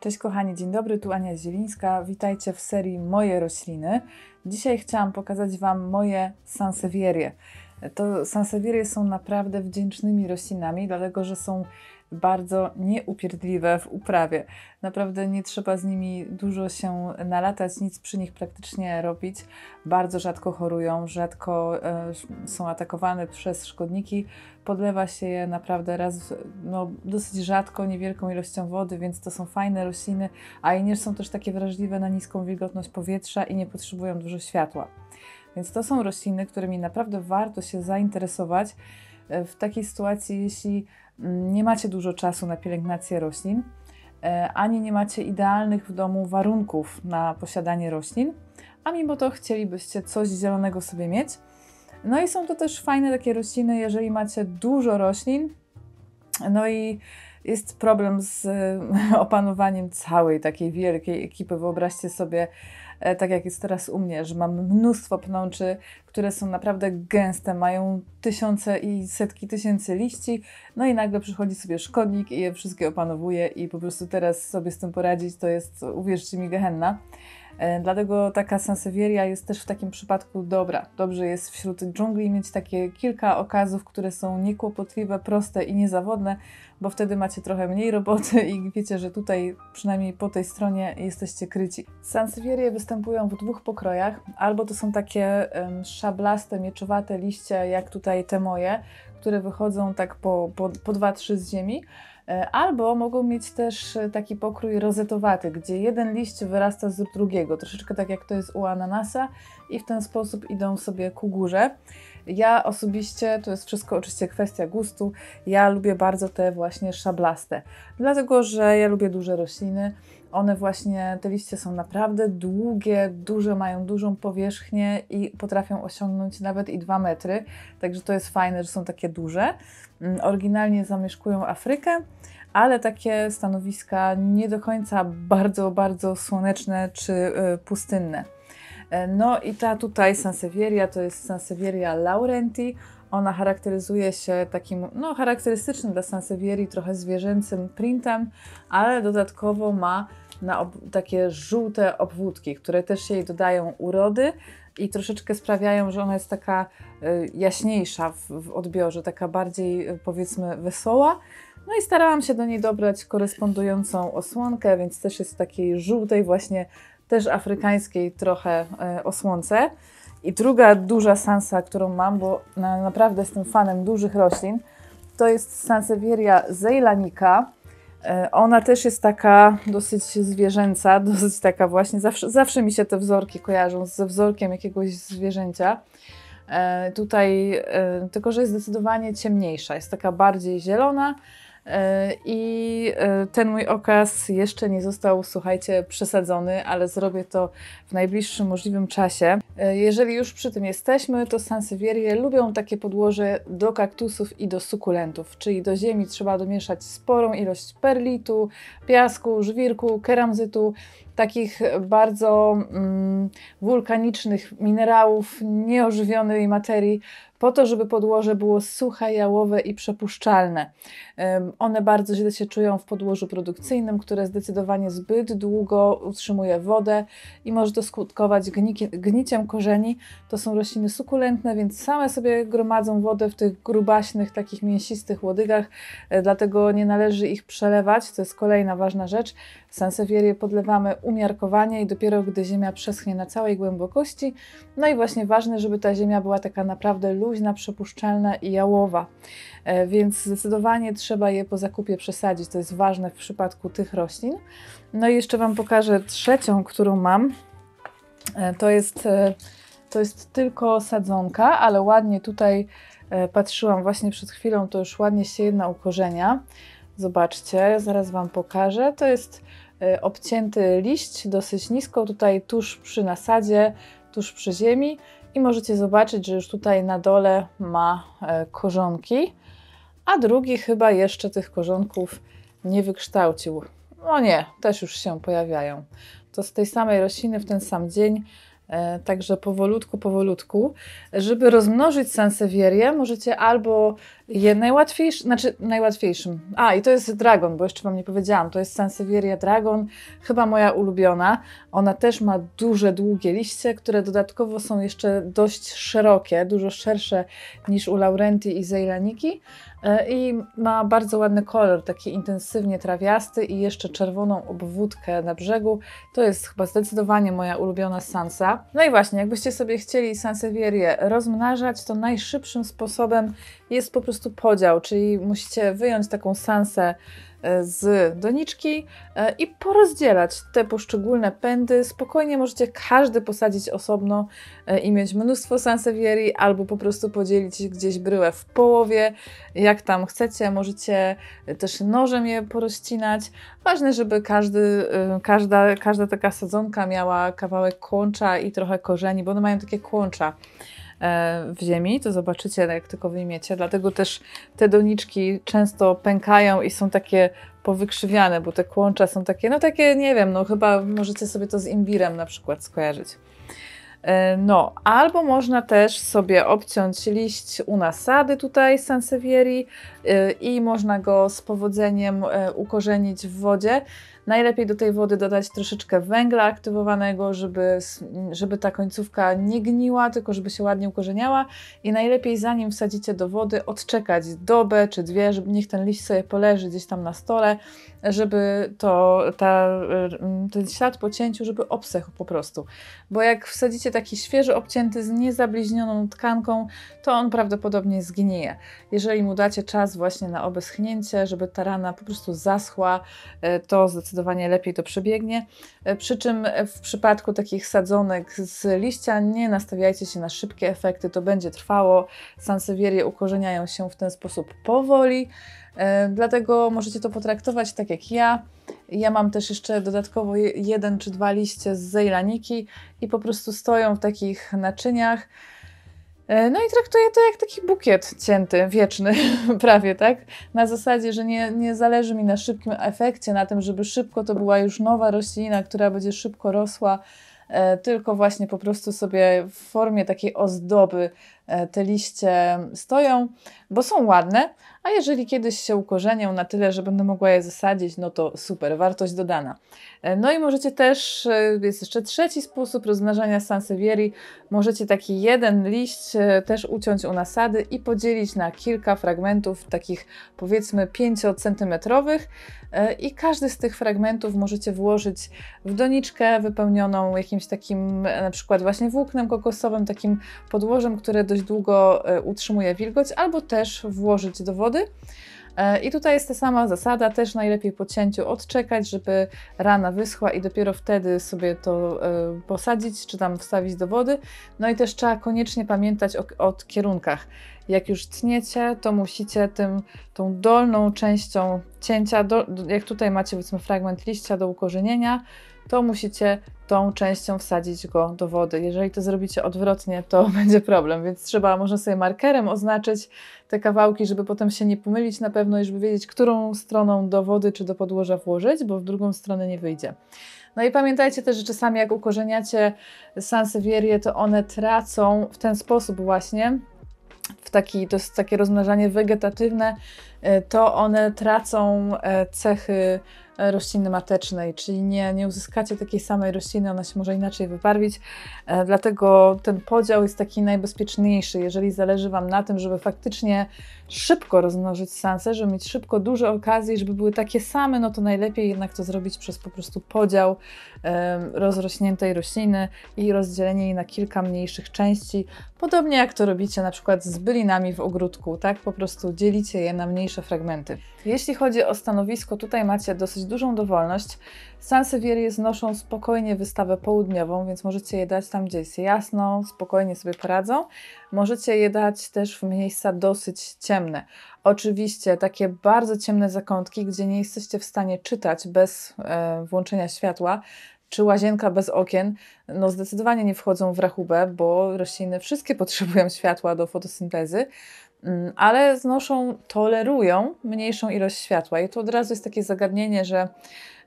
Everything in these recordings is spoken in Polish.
Cześć kochani, dzień dobry, tu Ania Zielińska. Witajcie w serii Moje rośliny. Dzisiaj chciałam pokazać Wam moje sansewierie. To sansewierie są naprawdę wdzięcznymi roślinami, dlatego że są bardzo nieupierdliwe w uprawie. Naprawdę nie trzeba z nimi dużo się nalatać, nic przy nich praktycznie robić. Bardzo rzadko chorują, rzadko e, są atakowane przez szkodniki. Podlewa się je naprawdę raz, no, dosyć rzadko, niewielką ilością wody, więc to są fajne rośliny, a i nie są też takie wrażliwe na niską wilgotność powietrza i nie potrzebują dużo światła. Więc to są rośliny, którymi naprawdę warto się zainteresować e, w takiej sytuacji, jeśli nie macie dużo czasu na pielęgnację roślin, e, ani nie macie idealnych w domu warunków na posiadanie roślin, a mimo to chcielibyście coś zielonego sobie mieć. No i są to też fajne takie rośliny, jeżeli macie dużo roślin, no i jest problem z e, opanowaniem całej takiej wielkiej ekipy. Wyobraźcie sobie E, tak jak jest teraz u mnie, że mam mnóstwo pnączy, które są naprawdę gęste, mają tysiące i setki tysięcy liści, no i nagle przychodzi sobie szkodnik i je wszystkie opanowuje i po prostu teraz sobie z tym poradzić to jest, uwierzcie mi, gehenna. E, dlatego taka Sansevieria jest też w takim przypadku dobra. Dobrze jest wśród dżungli mieć takie kilka okazów, które są niekłopotliwe, proste i niezawodne, bo wtedy macie trochę mniej roboty i wiecie, że tutaj, przynajmniej po tej stronie, jesteście kryci. Sansevierie występują w dwóch pokrojach. Albo to są takie um, szablaste, mieczowate liście, jak tutaj te moje, które wychodzą tak po, po, po 2-3 z ziemi, e, albo mogą mieć też e, taki pokrój rozetowaty, gdzie jeden liść wyrasta z drugiego, troszeczkę tak jak to jest u ananasa i w ten sposób idą sobie ku górze. Ja osobiście, to jest wszystko oczywiście kwestia gustu, ja lubię bardzo te właśnie szablaste, dlatego że ja lubię duże rośliny, one właśnie, te liście są naprawdę długie, duże, mają dużą powierzchnię i potrafią osiągnąć nawet i dwa metry. Także to jest fajne, że są takie duże. Mm, oryginalnie zamieszkują Afrykę, ale takie stanowiska nie do końca bardzo, bardzo słoneczne czy y, pustynne. E, no i ta tutaj Sansevieria to jest Sansevieria Laurenti. Ona charakteryzuje się takim no, charakterystycznym dla Sansevieri trochę zwierzęcym printem, ale dodatkowo ma na takie żółte obwódki, które też jej dodają urody i troszeczkę sprawiają, że ona jest taka y, jaśniejsza w, w odbiorze, taka bardziej y, powiedzmy wesoła. No i starałam się do niej dobrać korespondującą osłonkę, więc też jest takiej żółtej właśnie, też afrykańskiej trochę y, osłonce. I druga duża sansa, którą mam, bo naprawdę jestem fanem dużych roślin, to jest sansevieria zejlanica. E, ona też jest taka dosyć zwierzęca, dosyć taka właśnie, zawsze, zawsze mi się te wzorki kojarzą ze wzorkiem jakiegoś zwierzęcia. E, tutaj, e, tylko że jest zdecydowanie ciemniejsza, jest taka bardziej zielona, i e, ten mój okaz jeszcze nie został, słuchajcie, przesadzony, ale zrobię to w najbliższym możliwym czasie. E, jeżeli już przy tym jesteśmy, to sansevierie lubią takie podłoże do kaktusów i do sukulentów, czyli do ziemi trzeba domieszać sporą ilość perlitu, piasku, żwirku, keramzytu, takich bardzo mm, wulkanicznych minerałów, nieożywionej materii, po to, żeby podłoże było suche, jałowe i przepuszczalne. One bardzo źle się czują w podłożu produkcyjnym, które zdecydowanie zbyt długo utrzymuje wodę i może to skutkować gniciem korzeni. To są rośliny sukulentne, więc same sobie gromadzą wodę w tych grubaśnych, takich mięsistych łodygach, e, dlatego nie należy ich przelewać. To jest kolejna ważna rzecz. Sansewierię podlewamy umiarkowanie i dopiero gdy ziemia przeschnie na całej głębokości. No i właśnie ważne, żeby ta ziemia była taka naprawdę luźna, luźna, przepuszczalna i jałowa, e, więc zdecydowanie trzeba je po zakupie przesadzić. To jest ważne w przypadku tych roślin. No i jeszcze Wam pokażę trzecią, którą mam. E, to jest, e, to jest tylko sadzonka, ale ładnie tutaj patrzyłam właśnie przed chwilą, to już ładnie się jedna ukorzenia. Zobaczcie, zaraz Wam pokażę. To jest obcięty liść dosyć nisko, tutaj tuż przy nasadzie, tuż przy ziemi i możecie zobaczyć, że już tutaj na dole ma e, korzonki, a drugi chyba jeszcze tych korzonków nie wykształcił. No nie, też już się pojawiają. To z tej samej rośliny w ten sam dzień, e, także powolutku, powolutku. Żeby rozmnożyć sansewierię, możecie albo je najłatwiejszym, znaczy najłatwiejszym. A, i to jest Dragon, bo jeszcze Wam nie powiedziałam. To jest Sansevieria Dragon, chyba moja ulubiona. Ona też ma duże, długie liście, które dodatkowo są jeszcze dość szerokie, dużo szersze niż u Laurenti i Zejlaniki. E, I ma bardzo ładny kolor, taki intensywnie trawiasty i jeszcze czerwoną obwódkę na brzegu. To jest chyba zdecydowanie moja ulubiona Sansa. No i właśnie, jakbyście sobie chcieli Sansevierię rozmnażać, to najszybszym sposobem jest po prostu prostu podział, czyli musicie wyjąć taką sansę e, z doniczki e, i porozdzielać te poszczególne pędy. Spokojnie możecie każdy posadzić osobno e, i mieć mnóstwo sansewierii, albo po prostu podzielić gdzieś bryłę w połowie, jak tam chcecie. Możecie też nożem je porozcinać. Ważne, żeby każdy, każda, każda taka sadzonka miała kawałek kłącza i trochę korzeni, bo one mają takie kłącza. E, w ziemi, to zobaczycie, jak tylko wyjmiecie. Dlatego też te doniczki często pękają i są takie powykrzywiane, bo te kłącza są takie, no takie, nie wiem, no chyba możecie sobie to z imbirem na przykład skojarzyć. E, no, albo można też sobie obciąć liść u nasady tutaj Sansevieri e, i można go z powodzeniem ukorzenić w wodzie. Najlepiej do tej wody dodać troszeczkę węgla aktywowanego, żeby, żeby ta końcówka nie gniła, tylko żeby się ładnie ukorzeniała. I najlepiej zanim wsadzicie do wody, odczekać dobę czy dwie, żeby niech ten liść sobie poleży gdzieś tam na stole, żeby to, ta, ten ślad po cięciu, żeby obsechł po prostu. Bo jak wsadzicie taki świeży obcięty z niezabliźnioną tkanką, to on prawdopodobnie zgnije. Jeżeli mu dacie czas właśnie na obeschnięcie, żeby ta rana po prostu zaschła, e, to zdecydowanie zdecydowanie lepiej to przebiegnie. E, przy czym e, w przypadku takich sadzonek z liścia nie nastawiajcie się na szybkie efekty, to będzie trwało. Sansewierie ukorzeniają się w ten sposób powoli, e, dlatego możecie to potraktować tak jak ja. Ja mam też jeszcze dodatkowo jeden czy dwa liście z zejlaniki i po prostu stoją w takich naczyniach. E, no i traktuję to jak taki bukiet cięty, wieczny prawie, tak? Na zasadzie, że nie, nie zależy mi na szybkim efekcie, na tym, żeby szybko to była już nowa roślina, która będzie szybko rosła, e, tylko właśnie po prostu sobie w formie takiej ozdoby E, te liście stoją, bo są ładne, a jeżeli kiedyś się ukorzenią na tyle, że będę mogła je zasadzić, no to super, wartość dodana. E, no i możecie też, e, jest jeszcze trzeci sposób rozmnażania Sansevieri, możecie taki jeden liść też uciąć u nasady i podzielić na kilka fragmentów, takich powiedzmy 5-centymetrowych i każdy z tych fragmentów możecie włożyć w doniczkę wypełnioną jakimś takim na przykład właśnie włóknem kokosowym, takim podłożem, które dość dość długo e, utrzymuje wilgoć, albo też włożyć do wody. E, I tutaj jest ta sama zasada, też najlepiej po cięciu odczekać, żeby rana wyschła i dopiero wtedy sobie to e, posadzić, czy tam wstawić do wody. No i też trzeba koniecznie pamiętać o, o kierunkach. Jak już tniecie, to musicie tym, tą dolną częścią cięcia, do, jak tutaj macie powiedzmy fragment liścia do ukorzenienia, to musicie tą częścią wsadzić go do wody. Jeżeli to zrobicie odwrotnie, to będzie problem, więc trzeba może sobie markerem oznaczyć te kawałki, żeby potem się nie pomylić na pewno i żeby wiedzieć, którą stroną do wody czy do podłoża włożyć, bo w drugą stronę nie wyjdzie. No i pamiętajcie też, że czasami jak ukorzeniacie sansewierie, to one tracą w ten sposób właśnie w taki, to jest takie rozmnażanie wegetatywne, E, to one tracą e, cechy e, rośliny matecznej, czyli nie, nie uzyskacie takiej samej rośliny, ona się może inaczej wybarwić. Dlatego ten podział jest taki najbezpieczniejszy, jeżeli zależy Wam na tym, żeby faktycznie szybko rozmnożyć sansę, żeby mieć szybko duże okazje, żeby były takie same, no to najlepiej jednak to zrobić przez po prostu podział rozrośniętej rośliny i rozdzielenie jej na kilka mniejszych części, podobnie jak to robicie na przykład z bylinami w ogródku, tak? Po prostu dzielicie je na mniejsze najważniejsze fragmenty. Jeśli chodzi o stanowisko, tutaj macie dosyć dużą dowolność. Sansevierie znoszą spokojnie wystawę południową, więc możecie je dać tam, gdzie jest jasno, spokojnie sobie poradzą. Możecie je dać też w miejsca dosyć ciemne. Oczywiście takie bardzo ciemne zakątki, gdzie nie jesteście w stanie czytać bez e, włączenia światła, czy łazienka bez okien, no zdecydowanie nie wchodzą w rachubę, bo rośliny wszystkie potrzebują światła do fotosyntezy. Mm, ale znoszą, tolerują mniejszą ilość światła. I tu od razu jest takie zagadnienie, że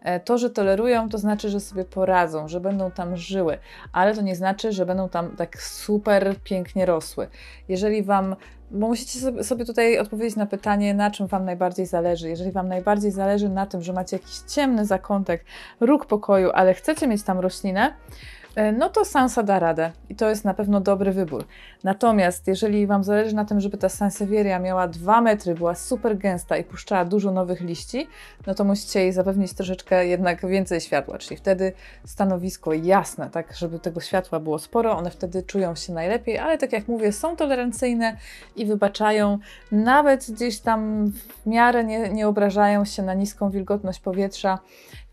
e, to, że tolerują, to znaczy, że sobie poradzą, że będą tam żyły, ale to nie znaczy, że będą tam tak super pięknie rosły. Jeżeli Wam, bo musicie sobie tutaj odpowiedzieć na pytanie, na czym Wam najbardziej zależy. Jeżeli Wam najbardziej zależy na tym, że macie jakiś ciemny zakątek, róg pokoju, ale chcecie mieć tam roślinę, E, no to Sansa da radę i to jest na pewno dobry wybór. Natomiast jeżeli Wam zależy na tym, żeby ta Sansevieria miała 2 metry, była super gęsta i puszczała dużo nowych liści, no to musicie jej zapewnić troszeczkę jednak więcej światła, czyli wtedy stanowisko jasne, tak żeby tego światła było sporo, one wtedy czują się najlepiej, ale tak jak mówię, są tolerancyjne i wybaczają, nawet gdzieś tam w miarę nie, nie obrażają się na niską wilgotność powietrza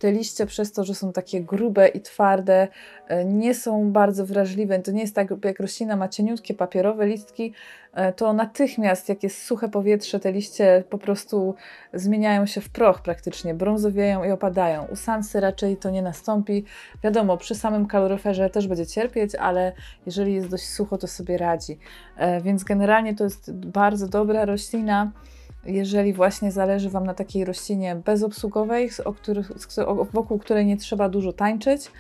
te liście przez to, że są takie grube i twarde, e, nie są bardzo wrażliwe. To nie jest tak, jak roślina ma cieniutkie papierowe listki, e, to natychmiast, jak jest suche powietrze, te liście po prostu zmieniają się w proch praktycznie, brązowieją i opadają. U sansy raczej to nie nastąpi. Wiadomo, przy samym kaloryferze też będzie cierpieć, ale jeżeli jest dość sucho, to sobie radzi. E, więc generalnie to jest bardzo dobra roślina jeżeli właśnie zależy Wam na takiej roślinie bezobsługowej, o których, wokół której nie trzeba dużo tańczyć,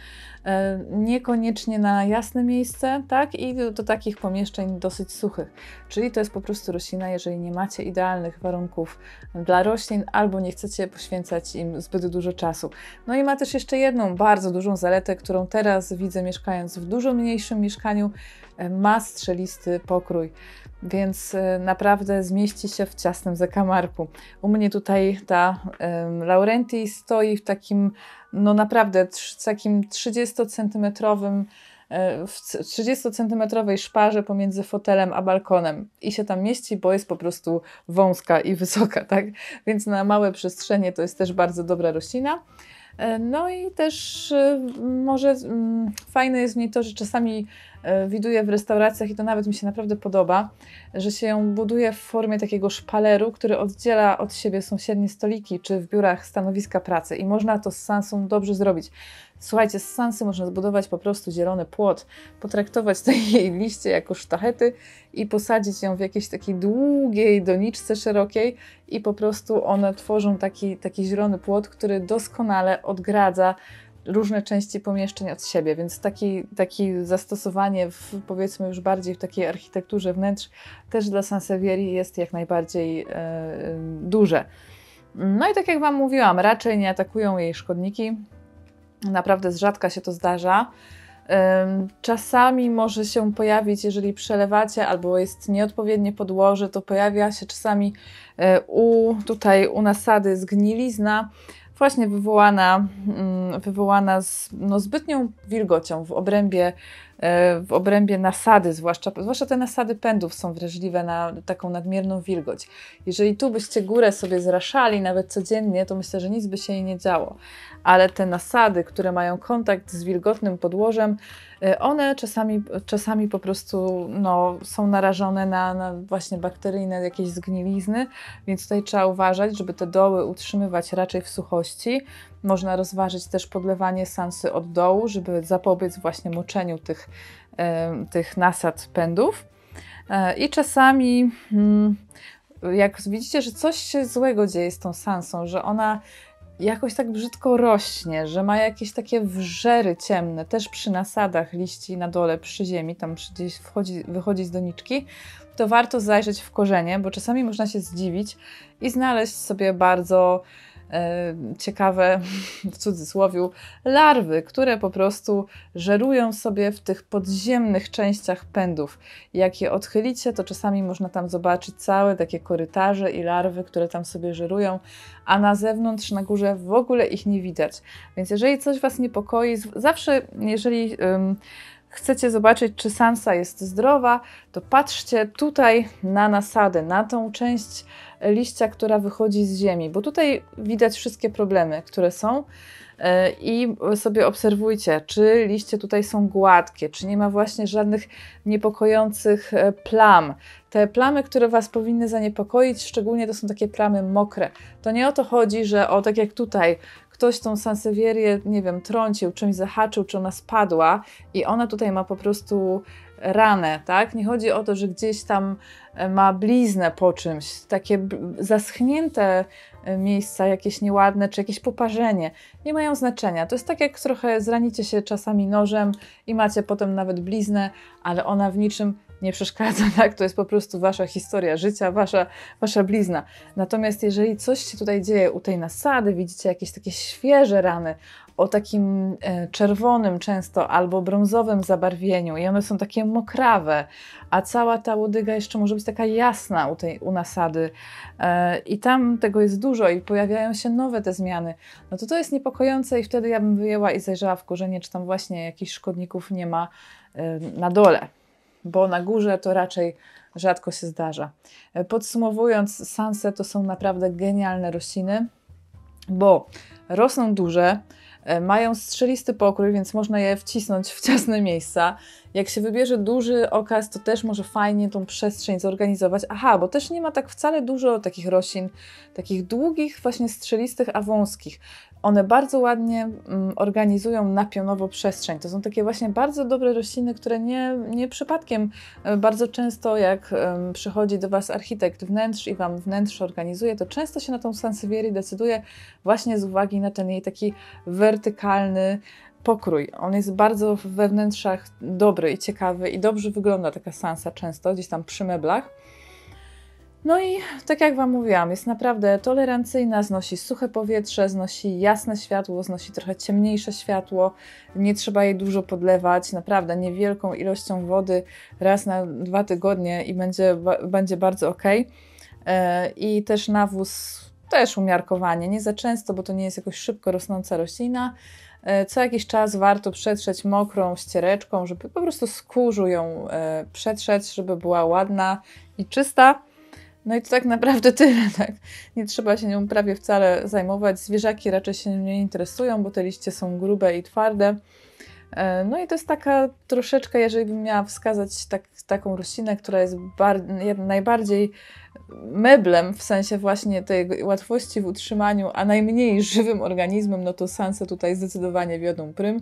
e, niekoniecznie na jasne miejsce, tak? I do, do takich pomieszczeń dosyć suchych. Czyli to jest po prostu roślina, jeżeli nie macie idealnych warunków dla roślin albo nie chcecie poświęcać im zbyt dużo czasu. No i ma też jeszcze jedną bardzo dużą zaletę, którą teraz widzę mieszkając w dużo mniejszym mieszkaniu, e, ma strzelisty pokrój więc y, naprawdę zmieści się w ciasnym zakamarku. U mnie tutaj ta um, Laurenti stoi w takim, no naprawdę, tr- takim 30-centymetrowym y, w 30-centymetrowej szparze pomiędzy fotelem a balkonem i się tam mieści, bo jest po prostu wąska i wysoka, tak? Więc na małe przestrzenie to jest też bardzo dobra roślina. Y, no i też może mm, fajne jest w niej to, że czasami E, widuję w restauracjach i to nawet mi się naprawdę podoba, że się ją buduje w formie takiego szpaleru, który oddziela od siebie sąsiednie stoliki czy w biurach stanowiska pracy i można to z sansą dobrze zrobić. Słuchajcie, z sansy można zbudować po prostu zielony płot, potraktować tej jej liście jako sztachety i posadzić ją w jakiejś takiej długiej doniczce szerokiej i po prostu one tworzą taki, taki zielony płot, który doskonale odgradza różne części pomieszczeń od siebie, więc taki, taki zastosowanie w, powiedzmy już bardziej w takiej architekturze wnętrz też dla Sansevieri jest jak najbardziej e, duże. No i tak jak Wam mówiłam, raczej nie atakują jej szkodniki. Naprawdę z rzadka się to zdarza. Czasami może się pojawić, jeżeli przelewacie albo jest nieodpowiednie podłoże, to pojawia się czasami e, u, tutaj u nasady zgnilizna, właśnie wywołana, mm, wywołana z, no, zbytnią wilgocią w obrębie E, w obrębie nasady, zwłaszcza, zwłaszcza te nasady pędów są wrażliwe na taką nadmierną wilgoć. Jeżeli tu byście górę sobie zraszali nawet codziennie, to myślę, że nic by się jej nie działo. Ale te nasady, które mają kontakt z wilgotnym podłożem, e, one czasami, czasami po prostu no, są narażone na, na właśnie bakteryjne jakieś zgnilizny, więc tutaj trzeba uważać, żeby te doły utrzymywać raczej w suchości. Można rozważyć też podlewanie sansy od dołu, żeby zapobiec właśnie moczeniu tych, tych nasad pędów. E, I czasami, hmm, jak widzicie, że coś się złego dzieje z tą sansą, że ona jakoś tak brzydko rośnie, że ma jakieś takie wrzery ciemne, też przy nasadach liści na dole, przy ziemi, tam gdzieś wchodzi, wychodzi z doniczki, to warto zajrzeć w korzenie, bo czasami można się zdziwić i znaleźć sobie bardzo E, ciekawe, w cudzysłowie, larwy, które po prostu żerują sobie w tych podziemnych częściach pędów. Jak je odchylicie, to czasami można tam zobaczyć całe takie korytarze i larwy, które tam sobie żerują, a na zewnątrz, na górze w ogóle ich nie widać. Więc jeżeli coś Was niepokoi, zawsze jeżeli... chcecie zobaczyć, czy Sansa jest zdrowa, to patrzcie tutaj na nasadę, na tą część liścia, która wychodzi z ziemi, bo tutaj widać wszystkie problemy, które są e, i sobie obserwujcie, czy liście tutaj są gładkie, czy nie ma właśnie żadnych niepokojących e, plam. Te plamy, które Was powinny zaniepokoić, szczególnie to są takie plamy mokre. To nie o to chodzi, że o tak jak tutaj ktoś tą Sansevierię, nie wiem, trącił, czymś zahaczył, czy ona spadła i ona tutaj ma po prostu ranę, tak? Nie chodzi o to, że gdzieś tam e, ma bliznę po czymś, takie zaschnięte e, miejsca, jakieś nieładne, czy jakieś poparzenie. Nie mają znaczenia. To jest tak, jak trochę zranicie się czasami nożem i macie potem nawet bliznę, ale ona w niczym nie przeszkadza, tak? To jest po prostu wasza historia życia, wasza, wasza blizna. Natomiast jeżeli coś się tutaj dzieje u tej nasady, widzicie jakieś takie świeże rany o takim e, czerwonym często albo brązowym zabarwieniu i one są takie mokrawe, a cała ta łodyga jeszcze może być taka jasna u, tej, u nasady e, i tam tego jest dużo i pojawiają się nowe te zmiany, no to to jest niepokojące i wtedy ja bym wyjęła i zajrzała w korzenie, czy tam właśnie jakichś szkodników nie ma e, na dole bo na górze to raczej rzadko się zdarza. E, podsumowując, sanse to są naprawdę genialne rośliny, bo rosną duże, e, mają strzelisty pokrój, więc można je wcisnąć w ciasne miejsca. Jak się wybierze duży okaz, to też może fajnie tą przestrzeń zorganizować. Aha, bo też nie ma tak wcale dużo takich roślin, takich długich, właśnie strzelistych, a wąskich one bardzo ładnie mm, organizują napionowo przestrzeń. To są takie właśnie bardzo dobre rośliny, które nie, nie przypadkiem e, bardzo często, jak przychodzi do Was architekt wnętrz i Wam wnętrz organizuje, to często się na tą Sansevieri decyduje właśnie z uwagi na ten jej taki wertykalny, pokrój. On jest bardzo we wnętrzach dobry i ciekawy i dobrze wygląda taka sansa często, gdzieś tam przy meblach. No i tak jak Wam mówiłam, jest naprawdę tolerancyjna, znosi suche powietrze, znosi jasne światło, znosi trochę ciemniejsze światło, nie trzeba jej dużo podlewać, naprawdę niewielką ilością wody raz na dwa tygodnie i będzie, będzie bardzo ok. E, I też nawóz też umiarkowanie, nie za często, bo to nie jest jakoś szybko rosnąca roślina. E, co jakiś czas warto przetrzeć mokrą ściereczką, żeby po prostu skórzu ją e, przetrzeć, żeby była ładna i czysta. No i to tak naprawdę tyle, tak? Nie trzeba się nią prawie wcale zajmować. Zwierzaki raczej się nie interesują, bo te liście są grube i twarde. E, no i to jest taka troszeczkę, jeżeli bym miała wskazać tak, taką roślinę, która jest najbardziej meblem w sensie właśnie tej łatwości w utrzymaniu, a najmniej żywym organizmem, no to sanse tutaj zdecydowanie wiodą prym,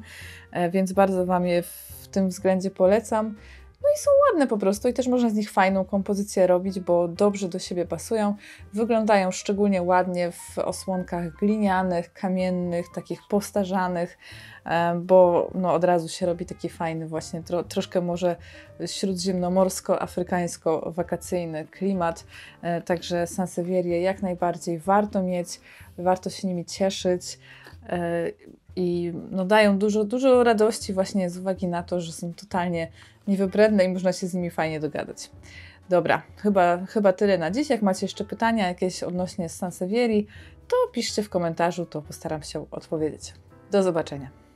e, więc bardzo Wam je w tym względzie polecam. No i są ładne po prostu i też można z nich fajną kompozycję robić, bo dobrze do siebie pasują. Wyglądają szczególnie ładnie w osłonkach glinianych, kamiennych, takich postarzanych, e, bo no od razu się robi taki fajny właśnie, tro, troszkę może śródziemnomorsko-afrykańsko-wakacyjny klimat. E, także Sansevierie jak najbardziej warto mieć, warto się nimi cieszyć. E, i no dają dużo, dużo radości właśnie z uwagi na to, że są totalnie niewybredne i można się z nimi fajnie dogadać. Dobra, chyba, chyba tyle na dziś. Jak macie jeszcze pytania jakieś odnośnie Sansevieri, to piszcie w komentarzu, to postaram się odpowiedzieć. Do zobaczenia.